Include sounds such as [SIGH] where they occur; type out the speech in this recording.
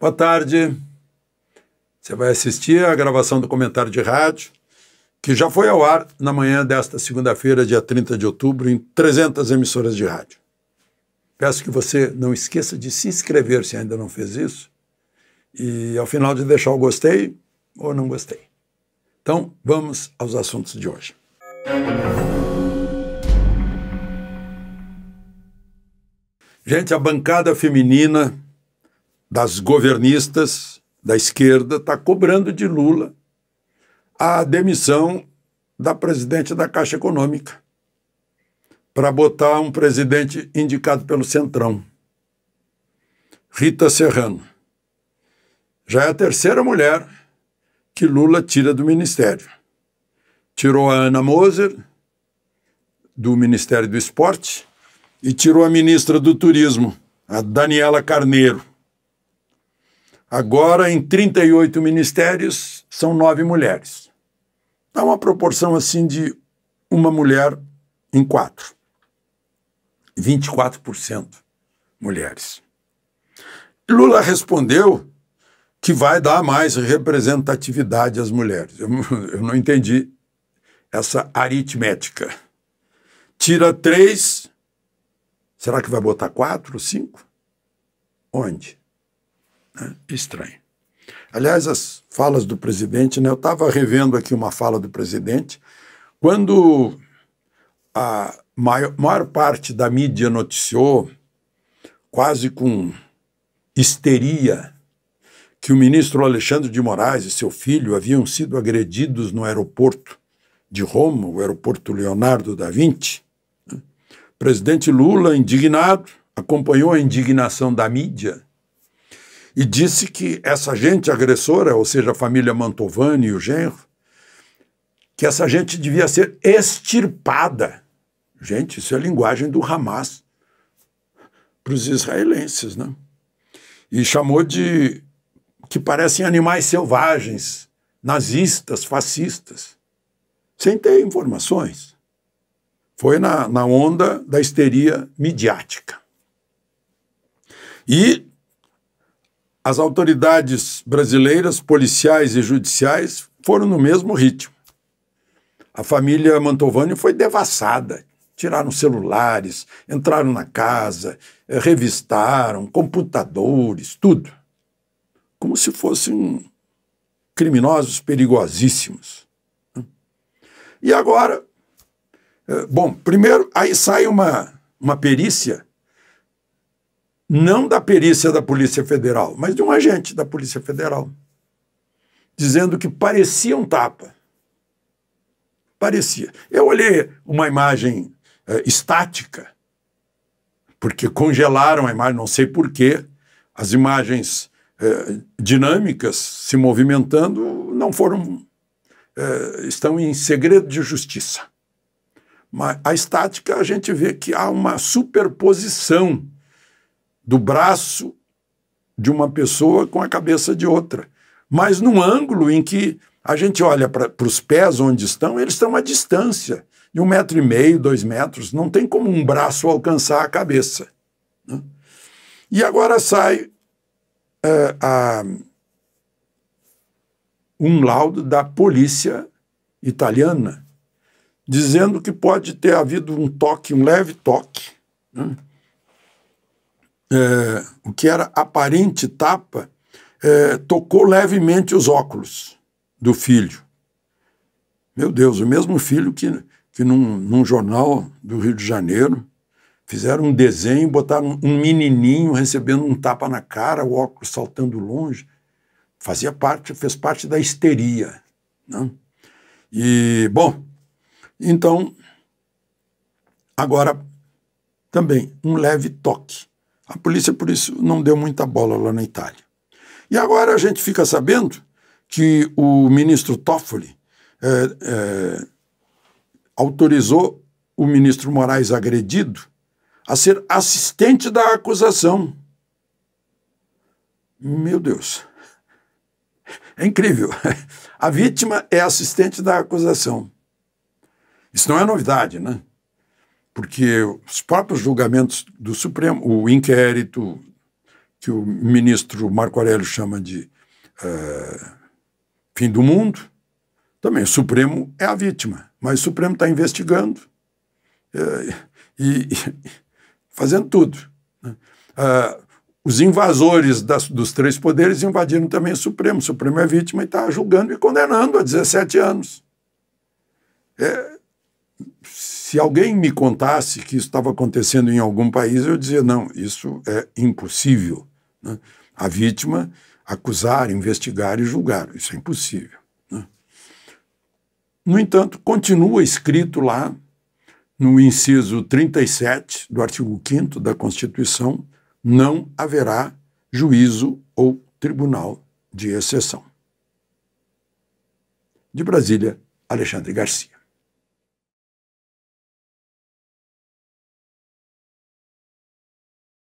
Boa tarde. Você vai assistir a gravação do comentário de rádio, que já foi ao ar na manhã desta segunda-feira, dia 30 de outubro, em 300 emissoras de rádio. Peço que você não esqueça de se inscrever se ainda não fez isso. E ao final de deixar o gostei ou não gostei. Então, vamos aos assuntos de hoje. Gente, a bancada feminina das governistas da esquerda está cobrando de Lula a demissão da presidente da Caixa Econômica para botar um presidente indicado pelo Centrão. Rita Serrano. Já é a terceira mulher que Lula tira do ministério. Tirou a Ana Moser do Ministério do Esporte e tirou a ministra do Turismo, a Daniela Carneiro. Agora, em 38 ministérios, são nove mulheres. Dá uma proporção assim de uma mulher em quatro. 24% mulheres. Lula respondeu que vai dar mais representatividade às mulheres. Eu, eu não entendi essa aritmética. Tira três, será que vai botar quatro, cinco? Onde? Né? Estranho. Aliás, as falas do presidente, né? eu estava revendo aqui uma fala do presidente, quando a maior, maior parte da mídia noticiou, quase com histeria, que o ministro Alexandre de Moraes e seu filho haviam sido agredidos no aeroporto de Roma, o aeroporto Leonardo da Vinci. Né? O presidente Lula, indignado, acompanhou a indignação da mídia e disse que essa gente agressora, ou seja, a família Mantovani e o genro, que essa gente devia ser extirpada. Gente, isso é a linguagem do Hamas para os israelenses, né? E chamou de que parecem animais selvagens, nazistas, fascistas, sem ter informações. Foi na, na onda da histeria midiática. E as autoridades brasileiras, policiais e judiciais foram no mesmo ritmo. A família Mantovani foi devassada. Tiraram celulares, entraram na casa, eh, revistaram computadores, tudo. Como se fossem criminosos perigosíssimos. Né? E agora, eh, bom, primeiro aí sai uma, uma perícia não da perícia da Polícia Federal, mas de um agente da Polícia Federal, dizendo que parecia um tapa. Parecia. Eu olhei uma imagem eh, estática, porque congelaram a imagem, não sei porquê, as imagens eh, dinâmicas se movimentando não foram. Eh, estão em segredo de justiça. Mas a estática, a gente vê que há uma superposição do braço de uma pessoa com a cabeça de outra, mas num ângulo em que a gente olha para os pés onde estão, eles estão à distância de um metro e meio, dois metros, não tem como um braço alcançar a cabeça. Né? E agora sai uh, a, um laudo da polícia italiana dizendo que pode ter havido um toque, um leve toque, né? é, o que era aparente tapa, é, tocou levemente os óculos do filho. Meu Deus, o mesmo filho que, que num, num jornal do Rio de Janeiro fizeram um desenho, botaram um menininho recebendo um tapa na cara, o óculos saltando longe. Fazia parte, fez parte da histeria. Né? E, bom, então, agora também um leve toque a polícia, por isso, não deu muita bola lá na Itália. E agora a gente fica sabendo que o ministro Toffoli é, é, autorizou o ministro Moraes agredido a ser assistente da acusação. Meu Deus. É incrível. [LAUGHS] A vítima é assistente da acusação. Isso não é novidade, né? porque os próprios julgamentos do Supremo, o inquérito que o ministro Marco Aurélio chama de uh, fim do mundo, também o Supremo é a vítima, mas o Supremo está investigando uh, e, e, fazendo tudo. Né? Uh, os invasores das, dos três poderes invadiram também o Supremo. O Supremo é vítima e está julgando e condenando a 17 anos. É, se alguém me contasse que isso estava acontecendo em algum país, eu dizia: não, isso é impossível. Né? A vítima acusar, investigar e julgar, isso é impossível. Né? No entanto, continua escrito lá, no inciso 37 do artigo 5 da Constituição, não haverá juízo ou tribunal de exceção. De Brasília, Alexandre Garcia.